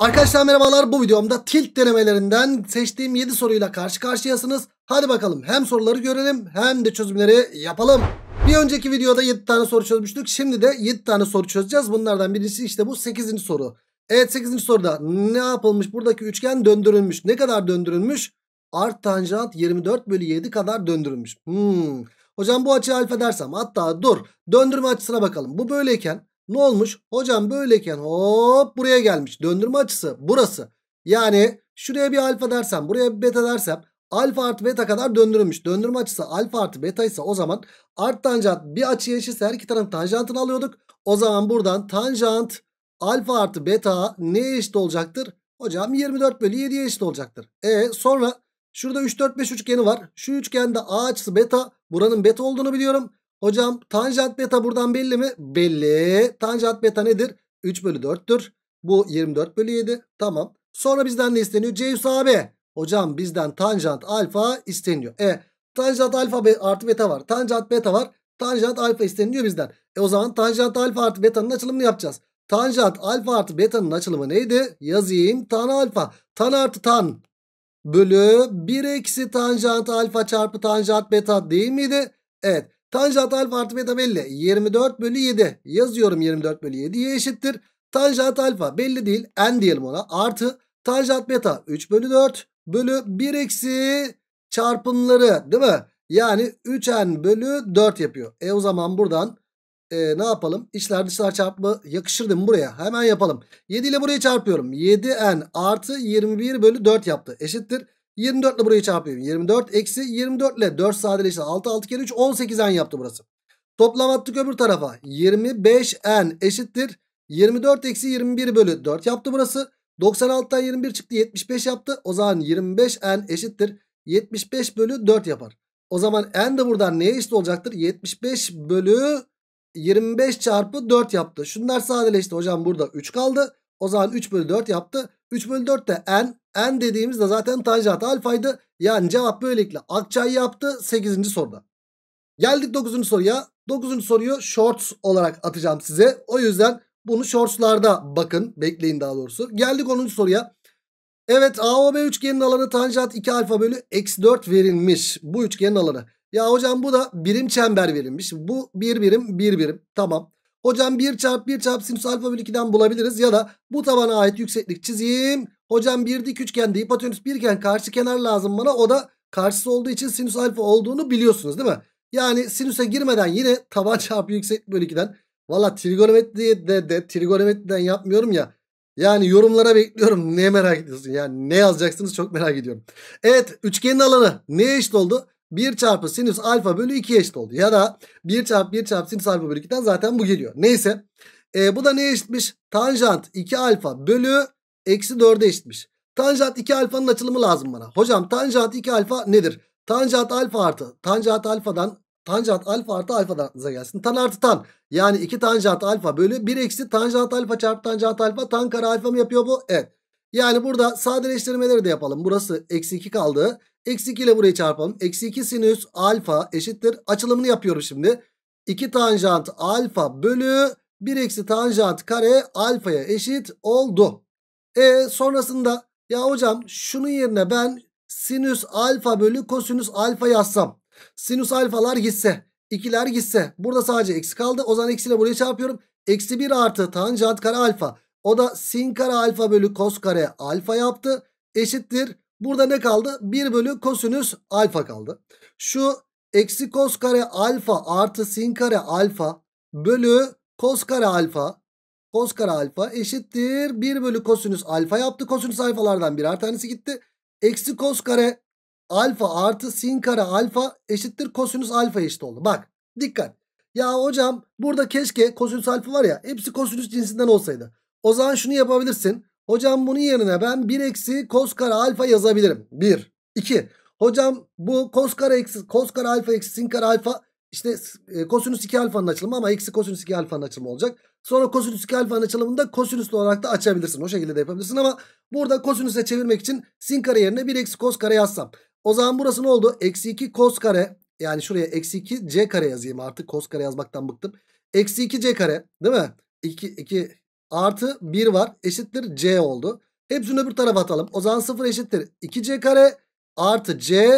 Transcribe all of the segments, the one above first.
Arkadaşlar merhabalar bu videomda tilt denemelerinden seçtiğim 7 soruyla karşı karşıyasınız. Hadi bakalım hem soruları görelim hem de çözümleri yapalım. Bir önceki videoda 7 tane soru çözmüştük. Şimdi de 7 tane soru çözeceğiz. Bunlardan birisi işte bu 8. soru. Evet 8. soruda ne yapılmış? Buradaki üçgen döndürülmüş. Ne kadar döndürülmüş? Art tanjant 24 bölü 7 kadar döndürülmüş. Hmm. Hocam bu açı alfa dersem hatta dur döndürme açısına bakalım. Bu böyleyken ne olmuş? Hocam böyleyken hop buraya gelmiş. Döndürme açısı burası. Yani şuraya bir alfa dersem buraya bir beta dersem alfa artı beta kadar döndürülmüş. Döndürme açısı alfa artı beta ise o zaman art tanjant bir açıya eşitse her iki tarafın tanjantını alıyorduk. O zaman buradan tanjant alfa artı beta neye eşit olacaktır? Hocam 24 bölü 7'ye eşit olacaktır. E sonra şurada 3 4 5 üçgeni var. Şu üçgende a açısı beta buranın beta olduğunu biliyorum. Hocam tanjant beta buradan belli mi? Belli. Tanjant beta nedir? 3 bölü 4'tür. Bu 24 bölü 7. Tamam. Sonra bizden ne isteniyor? C üssü AB. Hocam bizden tanjant alfa isteniyor. E tanjant alfa artı beta var. Tanjant beta var. Tanjant alfa isteniyor bizden. E o zaman tanjant alfa artı betanın açılımını yapacağız. Tanjant alfa artı betanın açılımı neydi? Yazayım tan alfa. Tan artı tan bölü 1 eksi tanjant alfa çarpı tanjant beta değil miydi? Evet. Tanjant alfa artı beta belli. 24 bölü 7. Yazıyorum 24 bölü 7'ye eşittir. Tanjant alfa belli değil. N diyelim ona. Artı tanjant beta 3 bölü 4 bölü 1 eksi çarpımları değil mi? Yani 3n bölü 4 yapıyor. E o zaman buradan e, ne yapalım? İçler dışlar çarpımı yakışır değil mi buraya? Hemen yapalım. 7 ile burayı çarpıyorum. 7n artı 21 bölü 4 yaptı. Eşittir. 24 ile burayı çarpıyorum. 24 eksi 24 ile 4 sadeleşti. 6 6 kere 3 18n yaptı burası. Toplam attık öbür tarafa. 25n eşittir. 24 eksi 21 bölü 4 yaptı burası. 96'tan 21 çıktı 75 yaptı. O zaman 25n eşittir. 75 bölü 4 yapar. O zaman n de buradan neye eşit olacaktır? 75 bölü 25 çarpı 4 yaptı. Şunlar sadeleşti hocam burada 3 kaldı. O zaman 3 bölü 4 yaptı. 3 bölü 4 de n. n dediğimizde zaten tanjant alfaydı. Yani cevap böylelikle akçay yaptı 8. soruda. Geldik 9. soruya. 9. soruyu shorts olarak atacağım size. O yüzden bunu shortslarda bakın. Bekleyin daha doğrusu. Geldik 10. soruya. Evet AOB üçgenin alanı tanjant 2 alfa bölü x 4 verilmiş. Bu üçgenin alanı. Ya hocam bu da birim çember verilmiş. Bu bir birim bir birim. Tamam. Hocam 1 çarp 1 çarp sinüs alfa bölü 2'den bulabiliriz. Ya da bu tabana ait yükseklik çizeyim. Hocam bir dik üçgende hipotenüs birken karşı kenar lazım bana. O da karşısı olduğu için sinüs alfa olduğunu biliyorsunuz değil mi? Yani sinüse girmeden yine taban çarpı yükseklik bölü 2'den. Valla trigonometri de, de trigonometriden yapmıyorum ya. Yani yorumlara bekliyorum. Ne merak ediyorsun? Yani ne yazacaksınız çok merak ediyorum. Evet üçgenin alanı ne eşit oldu? 1 çarpı sinüs alfa bölü 2 eşit oldu. Ya da 1 çarpı 1 çarpı sinüs alfa bölü 2'den zaten bu geliyor. Neyse. E, bu da ne eşitmiş? Tanjant 2 alfa bölü eksi 4'e eşitmiş. Tanjant 2 alfanın açılımı lazım bana. Hocam tanjant 2 alfa nedir? Tanjant alfa artı tanjant alfadan tanjant alfa artı alfadan aklınıza gelsin. Tan artı tan. Yani 2 tanjant alfa bölü 1 eksi tanjant alfa çarpı tanjant alfa tan kare alfa mı yapıyor bu? Evet. Yani burada sadeleştirmeleri de yapalım. Burası eksi 2 kaldı. Eksi 2 ile burayı çarpalım. Eksi 2 sinüs alfa eşittir. Açılımını yapıyorum şimdi. 2 tanjant alfa bölü 1 eksi tanjant kare alfaya eşit oldu. E sonrasında ya hocam şunun yerine ben sinüs alfa bölü kosinüs alfa yazsam. Sinüs alfalar gitse. ikiler gitse. Burada sadece eksi kaldı. O zaman eksi ile burayı çarpıyorum. Eksi 1 artı tanjant kare alfa. O da sin kare alfa bölü kos kare alfa yaptı. Eşittir. Burada ne kaldı? 1 bölü kosinüs alfa kaldı. Şu eksi kos kare alfa artı sin kare alfa bölü kos kare alfa. Kos kare alfa eşittir. 1 bölü kosinüs alfa yaptı. Kosinüs alfalardan birer tanesi gitti. Eksi kos kare alfa artı sin kare alfa eşittir kosinüs alfa eşit oldu. Bak dikkat. Ya hocam burada keşke kosinüs alfa var ya hepsi kosinüs cinsinden olsaydı. O zaman şunu yapabilirsin. Hocam bunun yerine ben 1 eksi cos kare alfa yazabilirim. 1. 2. Hocam bu cos kare eksi cos kare alfa eksi sin kare alfa işte e, kosinüs 2 alfanın açılımı ama eksi kosinüs 2 alfanın açılımı olacak. Sonra kosinüs 2 alfanın açılımını da kosinüslü olarak da açabilirsin. O şekilde de yapabilirsin ama burada kosinüse çevirmek için sin kare yerine 1 eksi cos kare yazsam. O zaman burası ne oldu? Eksi 2 cos kare yani şuraya eksi 2 c kare yazayım artık cos kare yazmaktan bıktım. Eksi 2 c kare değil mi? 2, 2 artı 1 var eşittir C oldu. Hepsini öbür tarafa atalım. O zaman 0 eşittir 2C kare artı C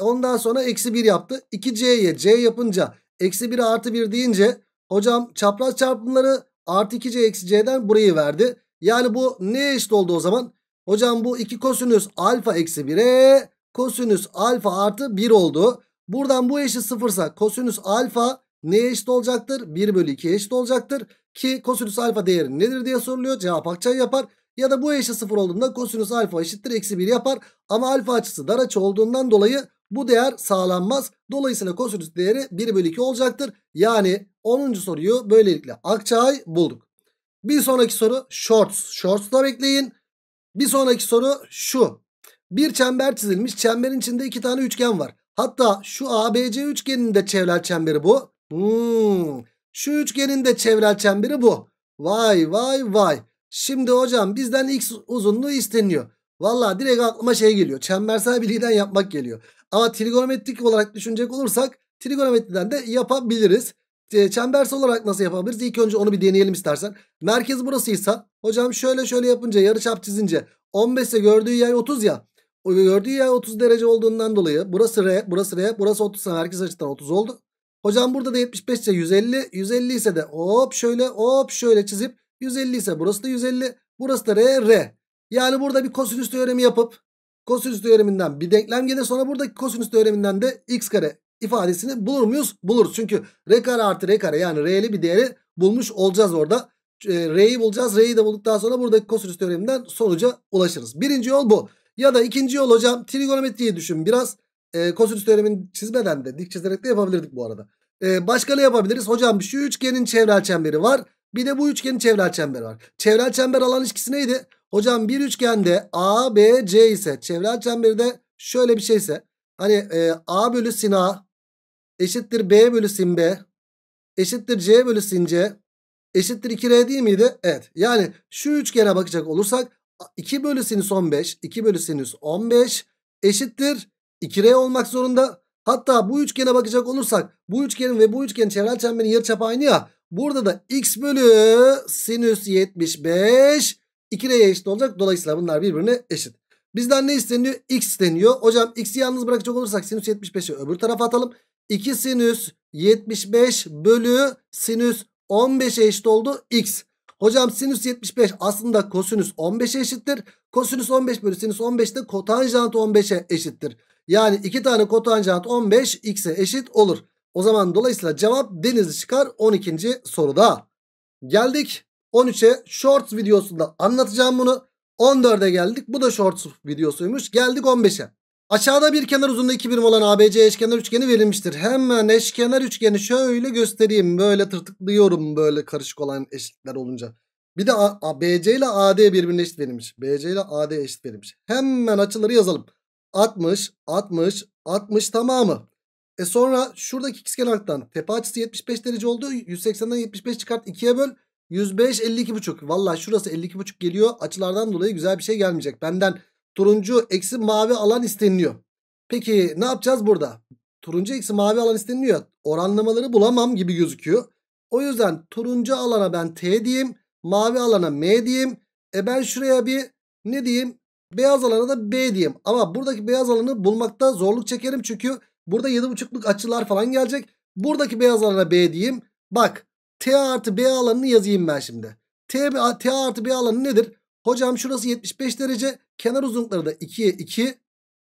ondan sonra eksi 1 yaptı. 2C'ye C yapınca eksi 1 artı 1 deyince hocam çapraz çarpımları artı 2C eksi C'den burayı verdi. Yani bu ne eşit oldu o zaman? Hocam bu 2 kosinüs alfa eksi 1'e kosinüs alfa artı 1 oldu. Buradan bu eşit sıfırsa kosinüs alfa neye eşit olacaktır? 1 bölü 2 eşit olacaktır. Ki kosinüs alfa değeri nedir diye soruluyor. Cevap akçay yapar. Ya da bu eşi 0 olduğunda kosinüs alfa eşittir. Eksi 1 yapar. Ama alfa açısı dar açı olduğundan dolayı bu değer sağlanmaz. Dolayısıyla kosinüs değeri 1 bölü 2 olacaktır. Yani 10. soruyu böylelikle akçay bulduk. Bir sonraki soru shorts. Shorts'la bekleyin. Bir sonraki soru şu. Bir çember çizilmiş. Çemberin içinde iki tane üçgen var. Hatta şu ABC üçgeninin de çevler çemberi bu. Hmm, şu üçgenin de çevrel çemberi bu. Vay vay vay. Şimdi hocam bizden x uzunluğu isteniyor. Valla direkt aklıma şey geliyor. Çembersel bilgiden yapmak geliyor. Ama trigonometrik olarak düşünecek olursak trigonometriden de yapabiliriz. Çembersel olarak nasıl yapabiliriz? İlk önce onu bir deneyelim istersen. Merkez burasıysa hocam şöyle şöyle yapınca yarıçap çizince 15'e gördüğü yay 30 ya. Gördüğü yay 30 derece olduğundan dolayı burası R, burası R, burası 30 ise merkez açıdan 30 oldu. Hocam burada da 75 ise 150. 150 ise de hop şöyle hop şöyle çizip 150 ise burası da 150. Burası da R R. Yani burada bir kosinüs teoremi yapıp kosinüs teoreminden bir denklem gelir. Sonra buradaki kosinüs teoreminden de x kare ifadesini bulur muyuz? Buluruz. Çünkü r kare artı r kare yani r'li bir değeri bulmuş olacağız orada. E, r'yi bulacağız. R'yi de bulduktan sonra buradaki kosinüs teoreminden sonuca ulaşırız. Birinci yol bu. Ya da ikinci yol hocam trigonometriyi düşün biraz. E, ee, kosinüs teoremini çizmeden de dik çizerek de yapabilirdik bu arada. E, başka ne yapabiliriz? Hocam şu üçgenin çevrel çemberi var. Bir de bu üçgenin çevrel çemberi var. Çevrel çember alan ilişkisi neydi? Hocam bir üçgende A, B, C ise çevrel çemberi de şöyle bir şeyse hani e, A bölü sin A eşittir B bölü sin B eşittir C bölü sin C eşittir 2R değil miydi? Evet. Yani şu üçgene bakacak olursak 2 bölü sinüs 15 2 bölü sinüs 15 eşittir 2R olmak zorunda. Hatta bu üçgene bakacak olursak bu üçgenin ve bu üçgenin çevrel çemberin yarıçapı aynı ya. Burada da x bölü sinüs 75 2R'ye eşit olacak. Dolayısıyla bunlar birbirine eşit. Bizden ne isteniyor? X deniyor. Hocam x'i yalnız bırakacak olursak sinüs 75'i öbür tarafa atalım. 2 sinüs 75 bölü sinüs 15'e eşit oldu x. Hocam sinüs 75 aslında kosinüs 15'e eşittir. Kosinüs 15 bölü sinüs 15 de kotanjant 15'e eşittir. Yani 2 tane kotanjant 15 x'e eşit olur. O zaman dolayısıyla cevap denizli çıkar 12. soruda. Geldik 13'e shorts videosunda anlatacağım bunu. 14'e geldik. Bu da shorts videosuymuş. Geldik 15'e. Aşağıda bir kenar uzunluğu 2 birim olan ABC eşkenar üçgeni verilmiştir. Hemen eşkenar üçgeni şöyle göstereyim. Böyle tırtıklıyorum böyle karışık olan eşitler olunca. Bir de A, A, BC ile AD birbirine eşit verilmiş. BC ile AD eşit verilmiş. Hemen açıları yazalım. 60, 60, 60 tamamı. E sonra şuradaki ikizkenardan tepe açısı 75 derece oldu. 180'den 75 çıkart 2'ye böl. 105 52,5. Valla şurası 52,5 geliyor. Açılardan dolayı güzel bir şey gelmeyecek. Benden turuncu eksi mavi alan isteniliyor. Peki ne yapacağız burada? Turuncu eksi mavi alan isteniliyor. Oranlamaları bulamam gibi gözüküyor. O yüzden turuncu alana ben T diyeyim. Mavi alana M diyeyim. E ben şuraya bir ne diyeyim? Beyaz alana da B diyeyim. Ama buradaki beyaz alanı bulmakta zorluk çekerim. Çünkü burada 7.5'luk açılar falan gelecek. Buradaki beyaz alana B diyeyim. Bak T artı B alanını yazayım ben şimdi. T, T artı B alanı nedir? Hocam şurası 75 derece. Kenar uzunlukları da 2'ye 2.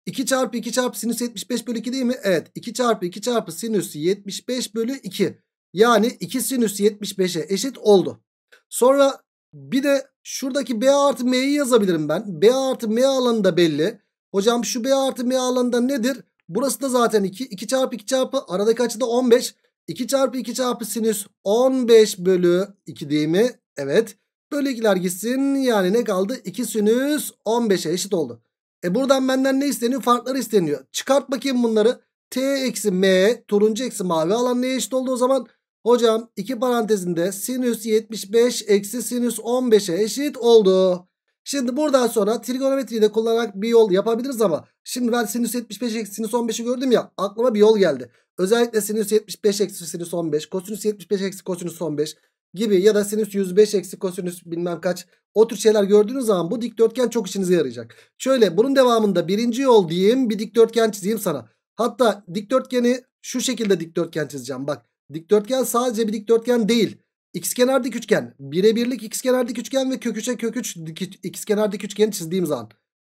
2 çarpı 2 çarpı sinüs 75 bölü 2 değil mi? Evet. 2 çarpı 2 çarpı sinüs 75 bölü 2. Yani 2 sinüs 75'e eşit oldu. Sonra bir de şuradaki B artı M'yi yazabilirim ben. B artı M alanı da belli. Hocam şu B artı M alanında nedir? Burası da zaten 2. 2 çarpı 2 çarpı aradaki açı da 15. 2 çarpı 2 çarpı sinüs 15 bölü 2 değil mi? Evet. Bölü ikiler gitsin. Yani ne kaldı? 2 sinüs 15'e eşit oldu. E buradan benden ne isteniyor? Farklar isteniyor. Çıkart bakayım bunları. T eksi M turuncu eksi mavi alan neye eşit oldu o zaman? Hocam iki parantezinde sinüs 75 eksi sinüs 15'e eşit oldu. Şimdi buradan sonra trigonometriyi de kullanarak bir yol yapabiliriz ama şimdi ben sinüs 75 eksi sinüs 15'i gördüm ya aklıma bir yol geldi. Özellikle sinüs 75 eksi sinüs 15, kosinüs 75 eksi kosinüs 15 gibi ya da sinüs 105 eksi kosinüs bilmem kaç o tür şeyler gördüğünüz zaman bu dikdörtgen çok işinize yarayacak. Şöyle bunun devamında birinci yol diyeyim bir dikdörtgen çizeyim sana. Hatta dikdörtgeni şu şekilde dikdörtgen çizeceğim bak. Dikdörtgen sadece bir dikdörtgen değil. X kenar dik üçgen. Bire birlik x kenar dik üçgen ve köküçe köküç kök x kenar dik üçgeni çizdiğim zaman.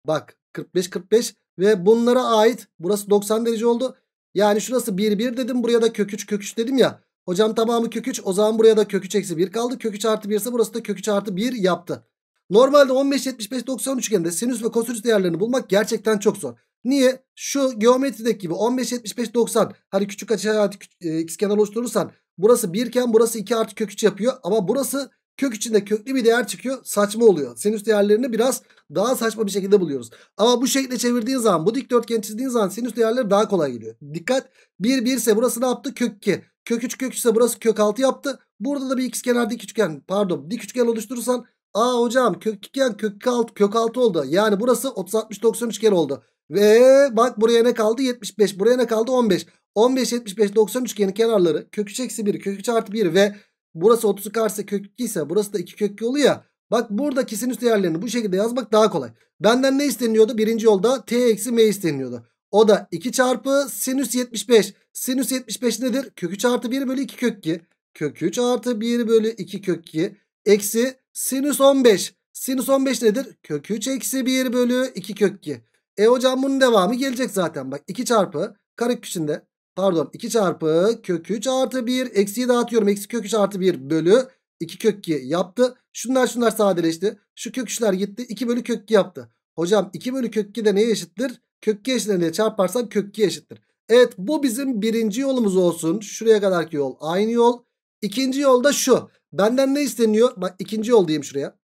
Bak 45 45 ve bunlara ait burası 90 derece oldu. Yani şurası 1 1 dedim buraya da köküç köküç dedim ya. Hocam tamamı köküç o zaman buraya da kök 3 eksi 1 kaldı. köküç artı 1 ise burası da köküç artı 1 yaptı. Normalde 15 75 90 üçgeninde sinüs ve kosinüs değerlerini bulmak gerçekten çok zor. Niye? Şu geometrideki gibi 15, 75, 90. Hani küçük açı artı e, kenar oluşturursan burası 1 iken burası 2 artı kök 3 yapıyor. Ama burası kök içinde köklü bir değer çıkıyor. Saçma oluyor. Sinüs değerlerini biraz daha saçma bir şekilde buluyoruz. Ama bu şekilde çevirdiğin zaman bu dikdörtgen çizdiğin zaman sinüs değerleri daha kolay geliyor. Dikkat 1 1 ise burası ne yaptı? Kök 2. Kök 3 kök 3 ise burası kök 6 yaptı. Burada da bir ikizkenar dik üçgen pardon dik üçgen oluşturursan Aa hocam kök 2 kök 6 kök 6 oldu. Yani burası 30 60 90 üçgen oldu. Ve bak buraya ne kaldı? 75. Buraya ne kaldı? 15. 15, 75, 90 üçgenin kenarları kök 3 eksi 1, kök 3 artı 1 ve burası 30 karşısı kök 2 ise burası da 2 kök 2 oluyor ya. Bak buradaki sinüs değerlerini bu şekilde yazmak daha kolay. Benden ne isteniyordu? Birinci yolda t eksi m isteniyordu. O da 2 çarpı sinüs 75. Sinüs 75 nedir? Kök 3 artı 1 bölü 2 kök 2. Kök 3 artı 1 bölü 2 kök 2. Eksi sinüs 15. Sinüs 15 nedir? Kök 3 eksi 1 bölü 2 kök 2. E hocam bunun devamı gelecek zaten. Bak 2 çarpı karek içinde pardon 2 çarpı kök 3 artı 1 eksiyi dağıtıyorum. Eksi kök 3 artı 1 bölü 2 kök 2 yaptı. Şunlar şunlar sadeleşti. Şu kök 3'ler gitti. 2 bölü kök 2 yaptı. Hocam 2 bölü kök 2 de neye eşittir? Kök 2 eşitlerine çarparsam kök 2 eşittir. Evet bu bizim birinci yolumuz olsun. Şuraya kadarki yol aynı yol. İkinci yol da şu. Benden ne isteniyor? Bak ikinci yol diyeyim şuraya.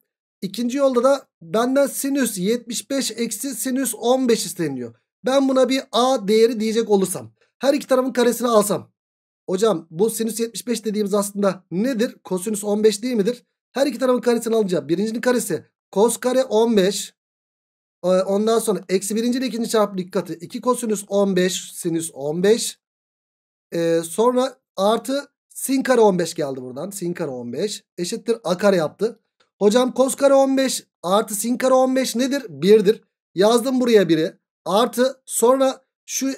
İkinci yolda da benden sinüs 75 eksi sinüs 15 isteniyor. Ben buna bir a değeri diyecek olursam. Her iki tarafın karesini alsam. Hocam bu sinüs 75 dediğimiz aslında nedir? Kosinüs 15 değil midir? Her iki tarafın karesini alınca birincinin karesi kos kare 15. E, ondan sonra eksi birinci ile ikinci çarpı dikkati 2 kosinüs 15 sinüs 15. Ee, sonra artı sin kare 15 geldi buradan. Sin kare 15 eşittir a kare yaptı. Hocam kos kare 15 artı sin kare 15 nedir? 1'dir. Yazdım buraya 1'i. Artı sonra şu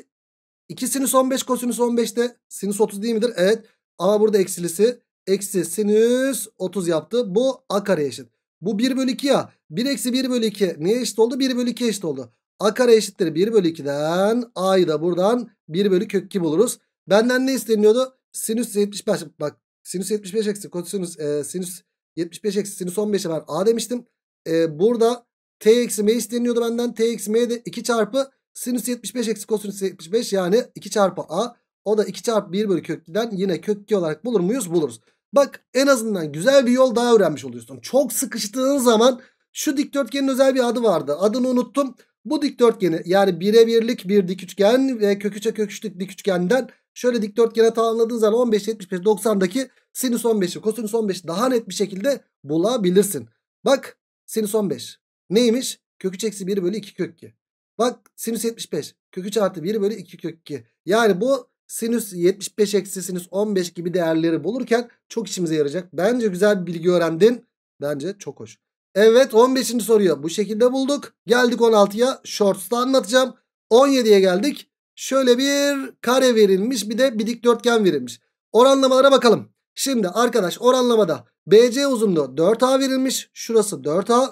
2 sinüs 15 kosinüs 15'te sinüs 30 değil midir? Evet. Ama burada eksilisi eksi sinüs 30 yaptı. Bu a kare eşit. Bu 1 bölü 2 ya. 1 eksi 1 bölü 2 niye eşit oldu? 1 bölü 2 eşit oldu. A kare eşittir 1 bölü 2'den. A'yı da buradan 1 bölü kök 2 buluruz. Benden ne isteniyordu? Sinüs 75. Bak sinüs 75 eksi kosinüs e, sinüs 75 eksisini son 5'e ben a demiştim. Ee, burada t eksi m isteniyordu benden. t eksi m de 2 çarpı sinüs 75 eksi kosinüs 75 yani 2 çarpı a. O da 2 çarpı 1 bölü kök 2'den yine kök 2 olarak bulur muyuz? Buluruz. Bak en azından güzel bir yol daha öğrenmiş oluyorsun. Çok sıkıştığın zaman şu dikdörtgenin özel bir adı vardı. Adını unuttum. Bu dikdörtgeni yani bire birlik bir dik üçgen ve köküçe köküçlük dik üçgenden şöyle dikdörtgene tamamladığın zaman 15, 75, 90'daki sinüs 15'i kosinüs 15'i daha net bir şekilde bulabilirsin. Bak sinüs 15 neymiş? Kök 3 eksi 1 bölü 2 kök 2. Bak sinüs 75 kök 3 artı 1 bölü 2 kök 2. Yani bu sinüs 75 eksi sinüs 15 gibi değerleri bulurken çok işimize yarayacak. Bence güzel bir bilgi öğrendin. Bence çok hoş. Evet 15. soruyu bu şekilde bulduk. Geldik 16'ya. Shorts'ta anlatacağım. 17'ye geldik. Şöyle bir kare verilmiş bir de bir dikdörtgen verilmiş. Oranlamalara bakalım. Şimdi arkadaş oranlamada BC uzunluğu 4A verilmiş. Şurası 4A.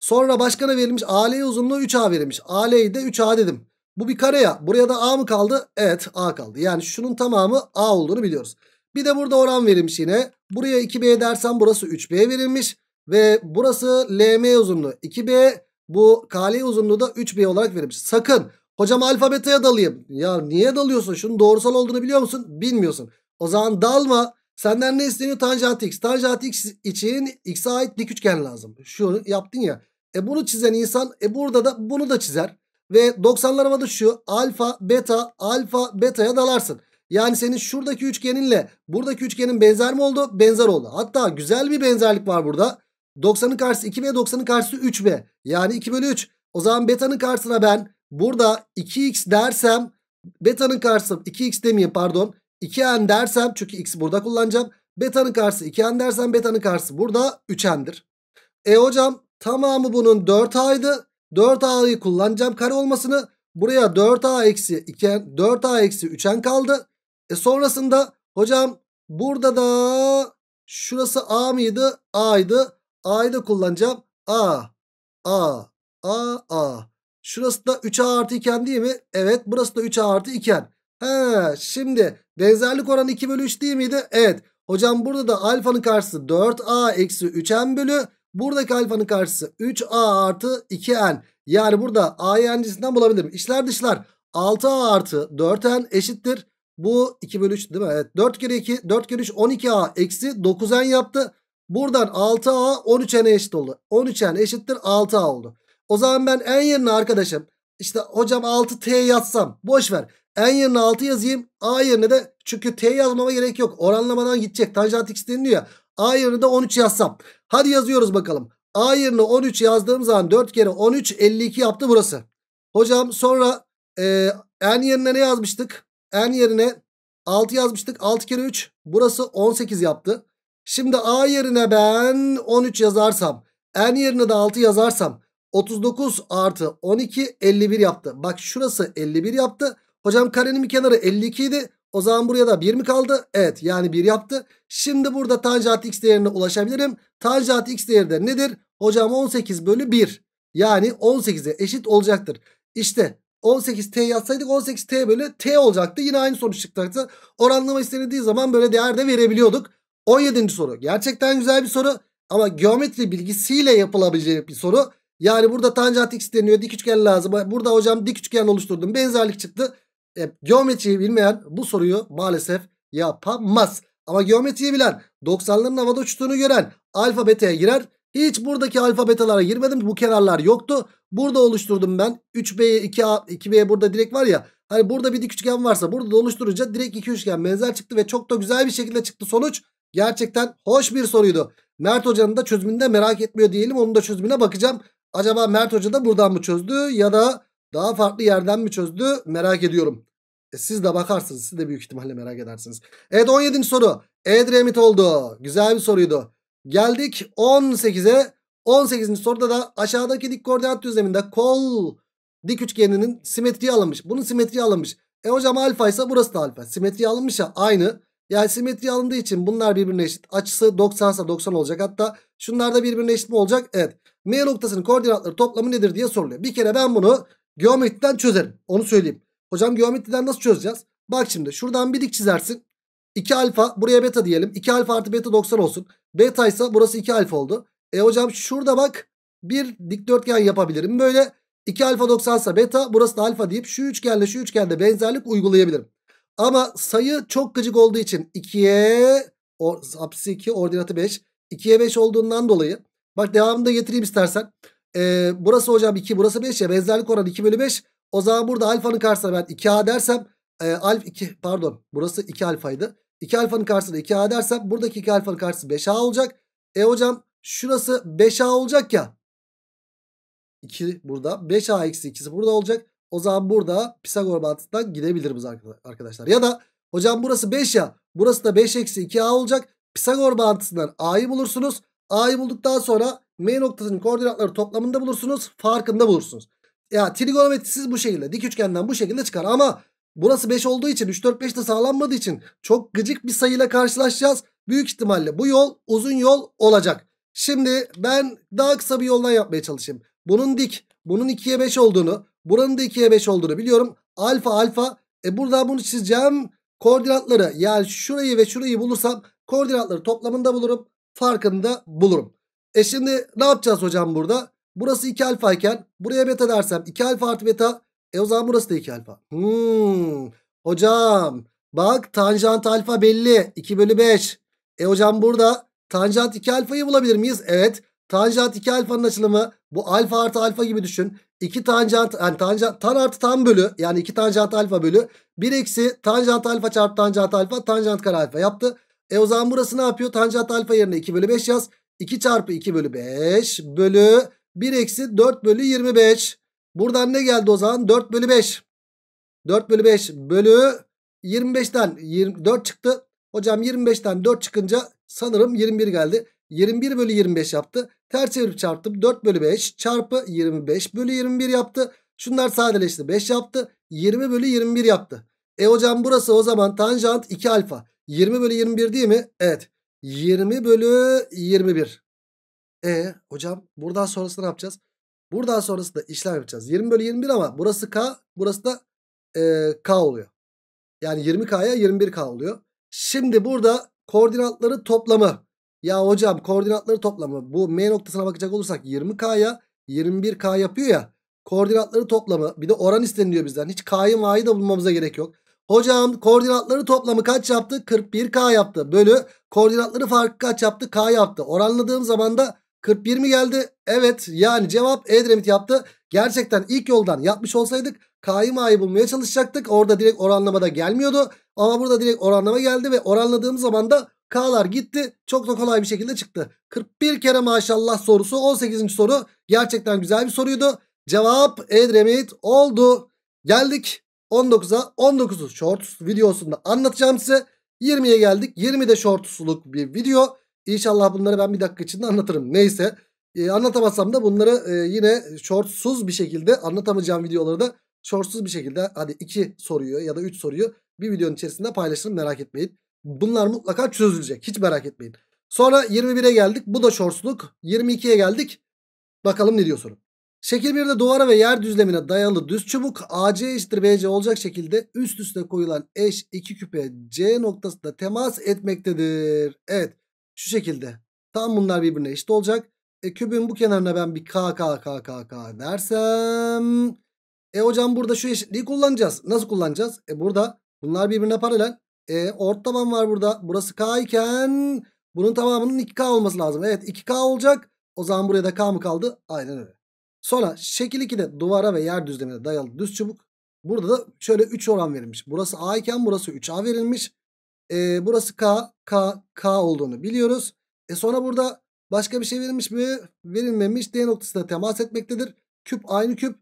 Sonra başka verilmiş? AL uzunluğu 3A verilmiş. AL'yi de 3A dedim. Bu bir kare ya. Buraya da A mı kaldı? Evet A kaldı. Yani şunun tamamı A olduğunu biliyoruz. Bir de burada oran verilmiş yine. Buraya 2B dersen burası 3B verilmiş. Ve burası LM uzunluğu 2B. Bu KL uzunluğu da 3B olarak verilmiş. Sakın hocam alfabeteye dalayım. Ya niye dalıyorsun? Şunun doğrusal olduğunu biliyor musun? Bilmiyorsun. O zaman dalma. Senden ne isteniyor? Tanjant x. Tanjant x için x'e ait dik üçgen lazım. Şunu yaptın ya. E bunu çizen insan e burada da bunu da çizer. Ve 90'larıma da şu alfa beta alfa beta'ya dalarsın. Yani senin şuradaki üçgeninle buradaki üçgenin benzer mi oldu? Benzer oldu. Hatta güzel bir benzerlik var burada. 90'ın karşısı 2B 90'ın karşısı 3B. Yani 2 bölü 3. O zaman beta'nın karşısına ben burada 2x dersem beta'nın karşısı 2x demeyeyim pardon. 2n dersem çünkü x'i burada kullanacağım. Beta'nın karşısı 2n dersem beta'nın karşısı burada 3n'dir. E hocam tamamı bunun 4a'ydı. 4a'yı kullanacağım kare olmasını. Buraya 4a eksi 2n 4a eksi 3n kaldı. E sonrasında hocam burada da şurası a mıydı? A'ydı. A'yı da kullanacağım. A. A. A. A. Şurası da 3a artı 2n değil mi? Evet burası da 3a artı 2n. Ha, şimdi benzerlik oranı 2 bölü 3 değil miydi? Evet. Hocam burada da alfanın karşısı 4a eksi 3n bölü. Buradaki alfanın karşısı 3a artı 2n. Yani burada a'yı n'cisinden bulabilirim. İşler dışlar 6a artı 4n eşittir. Bu 2 bölü 3 değil mi? Evet 4 kere 2 4 kere 3 12a eksi 9n yaptı. Buradan 6a 13n'e eşit oldu. 13n eşittir 6a oldu. O zaman ben en yerine arkadaşım işte hocam 6t yazsam boşver. ver n yerine 6 yazayım. A yerine de çünkü t yazmama gerek yok. Oranlamadan gidecek. Tanjant x deniliyor ya. A yerine de 13 yazsam. Hadi yazıyoruz bakalım. A yerine 13 yazdığım zaman 4 kere 13 52 yaptı burası. Hocam sonra e, n yerine ne yazmıştık? N yerine 6 yazmıştık. 6 kere 3 burası 18 yaptı. Şimdi A yerine ben 13 yazarsam N yerine de 6 yazarsam 39 artı 12 51 yaptı. Bak şurası 51 yaptı. Hocam karenin bir kenarı 52 idi. O zaman buraya da 1 mi kaldı? Evet yani 1 yaptı. Şimdi burada tanjant x değerine ulaşabilirim. Tanjant x değeri de nedir? Hocam 18 bölü 1. Yani 18'e eşit olacaktır. İşte 18t yazsaydık 18t bölü t olacaktı. Yine aynı sonuç çıktı. Oranlama istenildiği zaman böyle değer de verebiliyorduk. 17. soru. Gerçekten güzel bir soru. Ama geometri bilgisiyle yapılabilecek bir soru. Yani burada tanjant x deniyor. Dik üçgen lazım. Burada hocam dik üçgen oluşturdum. Benzerlik çıktı. E, geometriyi bilmeyen bu soruyu maalesef yapamaz. Ama geometriyi bilen 90'ların havada uçtuğunu gören alfabeteye girer. Hiç buradaki alfabetalara girmedim. Bu kenarlar yoktu. Burada oluşturdum ben. 3B'ye 2A 2B'ye burada direkt var ya. Hani burada bir dik üçgen varsa burada da oluşturunca direkt iki üçgen benzer çıktı ve çok da güzel bir şekilde çıktı sonuç. Gerçekten hoş bir soruydu. Mert Hoca'nın da çözümünde merak etmiyor diyelim. Onun da çözümüne bakacağım. Acaba Mert Hoca da buradan mı çözdü ya da daha farklı yerden mi çözdü merak ediyorum. E siz de bakarsınız. Siz de büyük ihtimalle merak edersiniz. Evet 17. soru. Edremit oldu. Güzel bir soruydu. Geldik 18'e. 18. soruda da aşağıdaki dik koordinat düzleminde kol dik üçgeninin simetriği alınmış. Bunun simetriği alınmış. E hocam alfa ise burası da alfa. Simetri alınmış ya aynı. Yani simetri alındığı için bunlar birbirine eşit. Açısı 90 ise 90 olacak. Hatta şunlar da birbirine eşit mi olacak? Evet. M noktasının koordinatları toplamı nedir diye soruluyor. Bir kere ben bunu geometriden çözerim. Onu söyleyeyim. Hocam geometriden nasıl çözeceğiz? Bak şimdi şuradan bir dik çizersin. 2 alfa buraya beta diyelim. 2 alfa artı beta 90 olsun. Beta ise burası 2 alfa oldu. E hocam şurada bak bir dikdörtgen yapabilirim. Böyle 2 alfa 90 ise beta burası da alfa deyip şu üçgenle şu üçgende benzerlik uygulayabilirim. Ama sayı çok gıcık olduğu için 2'ye apsisi 2 ordinatı 5. 2'ye 5 olduğundan dolayı bak devamında da getireyim istersen. Ee, burası hocam 2 burası 5 ya benzerlik oranı 2 bölü 5. O zaman burada alfanın karşısına ben 2a dersem e, alf 2 pardon burası 2 alfaydı. 2 alfanın karşısına 2a dersem buradaki 2 alfanın karşısı 5a olacak. E hocam şurası 5a olacak ya. 2 burada 5a eksi 2'si burada olacak. O zaman burada Pisagor mantığından gidebiliriz arkadaşlar. Ya da hocam burası 5 ya. Burası da 5 eksi 2a olacak. Pisagor mantığından a'yı bulursunuz. A'yı bulduktan sonra M noktasının koordinatları toplamında bulursunuz. Farkında bulursunuz. Ya trigonometrisiz bu şekilde dik üçgenden bu şekilde çıkar ama burası 5 olduğu için 3 4 5 de sağlanmadığı için çok gıcık bir sayıyla karşılaşacağız. Büyük ihtimalle bu yol uzun yol olacak. Şimdi ben daha kısa bir yoldan yapmaya çalışayım. Bunun dik bunun 2'ye 5 olduğunu buranın da 2'ye 5 olduğunu biliyorum. Alfa alfa e burada bunu çizeceğim. Koordinatları yani şurayı ve şurayı bulursam koordinatları toplamında bulurum. farkını da bulurum. E şimdi ne yapacağız hocam burada? Burası 2 alfa iken buraya beta dersem 2 alfa artı beta. E o zaman burası da 2 alfa. Hmm. Hocam bak tanjant alfa belli. 2 bölü 5. E hocam burada tanjant 2 alfayı bulabilir miyiz? Evet. Tanjant 2 alfanın açılımı bu alfa artı alfa gibi düşün. 2 tanjant yani tanjant tan artı tan bölü yani 2 tanjant alfa bölü 1 eksi tanjant alfa çarpı tanjant alfa tanjant kare alfa yaptı. E o zaman burası ne yapıyor? Tanjant alfa yerine 2 bölü 5 yaz. 2 çarpı 2 bölü 5 bölü 1 eksi 4 bölü 25. Buradan ne geldi o zaman? 4 bölü 5. 4 bölü 5 bölü 25'ten 24 çıktı. Hocam 25'ten 4 çıkınca sanırım 21 geldi. 21 bölü 25 yaptı. Ters çevirip çarptım. 4 bölü 5 çarpı 25 bölü 21 yaptı. Şunlar sadeleşti. 5 yaptı. 20 bölü 21 yaptı. E hocam burası o zaman tanjant 2 alfa. 20 bölü 21 değil mi? Evet. 20 bölü 21. E hocam buradan sonrasını ne yapacağız? Buradan da işlem yapacağız. 20 bölü 21 ama burası K burası da e, K oluyor. Yani 20K'ya 21K oluyor. Şimdi burada koordinatları toplamı. Ya hocam koordinatları toplamı bu M noktasına bakacak olursak 20K'ya 21K yapıyor ya. Koordinatları toplamı bir de oran isteniliyor bizden. Hiç K'yı M'yi da bulmamıza gerek yok. Hocam koordinatları toplamı kaç yaptı? 41K yaptı. Bölü koordinatları farkı kaç yaptı? K yaptı. Oranladığım zaman da 41 mi geldi? Evet yani cevap Edremit yaptı. Gerçekten ilk yoldan yapmış olsaydık K'yı M'yi bulmaya çalışacaktık. Orada direkt oranlamada gelmiyordu. Ama burada direkt oranlama geldi ve oranladığım zaman da K'lar gitti. Çok da kolay bir şekilde çıktı. 41 kere maşallah sorusu 18. soru. Gerçekten güzel bir soruydu. Cevap Edremit oldu. Geldik 19'a 19'u short videosunda anlatacağım size. 20'ye geldik. 20'de shortsluk bir video. İnşallah bunları ben bir dakika içinde anlatırım. Neyse e, anlatamazsam da bunları e, yine shortsuz bir şekilde anlatamayacağım videoları da shortsuz bir şekilde hadi 2 soruyu ya da 3 soruyu bir videonun içerisinde paylaşırım merak etmeyin. Bunlar mutlaka çözülecek hiç merak etmeyin. Sonra 21'e geldik bu da shortsluk 22'ye geldik bakalım ne diyor soru. Şekil 1'de duvara ve yer düzlemine dayalı düz çubuk AC eşittir BC olacak şekilde üst üste koyulan eş iki küpe C noktasında temas etmektedir. Evet şu şekilde. Tam bunlar birbirine eşit olacak. E kübün bu kenarına ben bir k k k k k dersem. E hocam burada şu eşitliği kullanacağız. Nasıl kullanacağız? E burada bunlar birbirine paralel. E ort taban var burada. Burası k iken bunun tamamının 2k olması lazım. Evet 2k olacak. O zaman buraya da k mı kaldı? Aynen öyle. Sonra şekil 2'de duvara ve yer düzlemine dayalı düz çubuk. Burada da şöyle 3 oran verilmiş. Burası a iken burası 3a verilmiş. E, burası K, K, K olduğunu biliyoruz. E sonra burada başka bir şey verilmiş mi? Verilmemiş. D noktasına temas etmektedir. Küp aynı küp.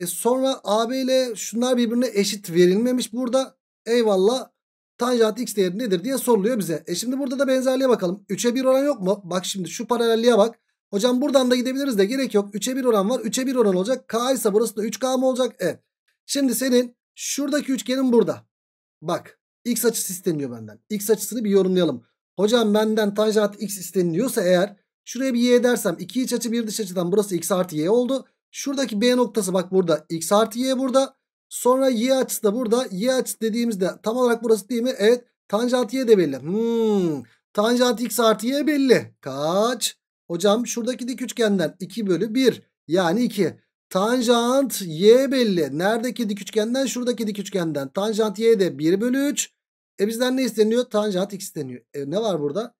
E sonra AB ile şunlar birbirine eşit verilmemiş burada. Eyvallah. Tanjant x değeri nedir diye soruluyor bize. E şimdi burada da benzerliğe bakalım. 3'e 1 oran yok mu? Bak şimdi şu paralelliğe bak. Hocam buradan da gidebiliriz de gerek yok. 3'e 1 oran var. 3'e 1 oran olacak. K ise burası da 3K mı olacak? Evet. Şimdi senin şuradaki üçgenin burada. Bak x açısı isteniyor benden. X açısını bir yorumlayalım. Hocam benden tanjant x isteniliyorsa eğer şuraya bir y dersem iki iç açı bir dış açıdan burası x artı y oldu. Şuradaki b noktası bak burada x artı y burada. Sonra y açısı da burada. Y açısı dediğimizde tam olarak burası değil mi? Evet tanjant y de belli. Hmm. Tanjant x artı y belli. Kaç? Hocam şuradaki dik üçgenden 2 bölü 1 yani 2. Tanjant y belli. Neredeki dik üçgenden? Şuradaki dik üçgenden. Tanjant y de 1 bölü 3. E bizden ne isteniyor? Tanjant x isteniyor. E ne var burada?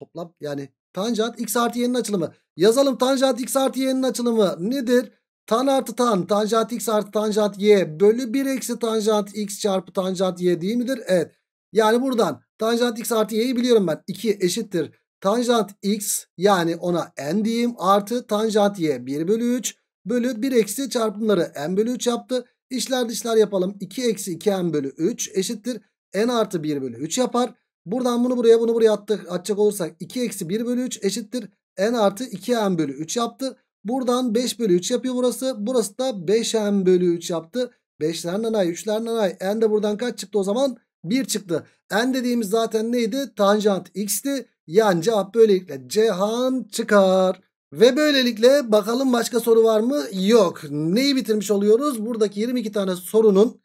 Toplam yani tanjant x artı y'nin açılımı. Yazalım tanjant x artı y'nin açılımı nedir? Tan artı tan tanjant x artı tanjant y bölü 1 eksi tanjant x çarpı tanjant y değil midir? Evet. Yani buradan tanjant x artı y'yi biliyorum ben. 2 eşittir. Tanjant x yani ona n diyeyim artı tanjant y 1 bölü 3 bölü 1 eksi çarpımları n bölü 3 yaptı. İşler dışlar yapalım. 2 eksi 2 n bölü 3 eşittir n artı 1 bölü 3 yapar. Buradan bunu buraya bunu buraya attık, atacak olursak 2 eksi 1 bölü 3 eşittir. n artı 2n bölü 3 yaptı. Buradan 5 bölü 3 yapıyor burası. Burası da 5n bölü 3 yaptı. 5'ler nanay 3'ler nanay. n de buradan kaç çıktı o zaman? 1 çıktı. n dediğimiz zaten neydi? Tanjant x'ti. Yani cevap böylelikle Cihan çıkar. Ve böylelikle bakalım başka soru var mı? Yok. Neyi bitirmiş oluyoruz? Buradaki 22 tane sorunun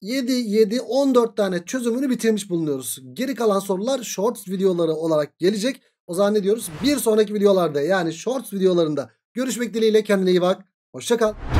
7, 7, 14 tane çözümünü bitirmiş bulunuyoruz. Geri kalan sorular short videoları olarak gelecek. O zaman ne diyoruz? Bir sonraki videolarda yani short videolarında görüşmek dileğiyle kendine iyi bak. Hoşçakal.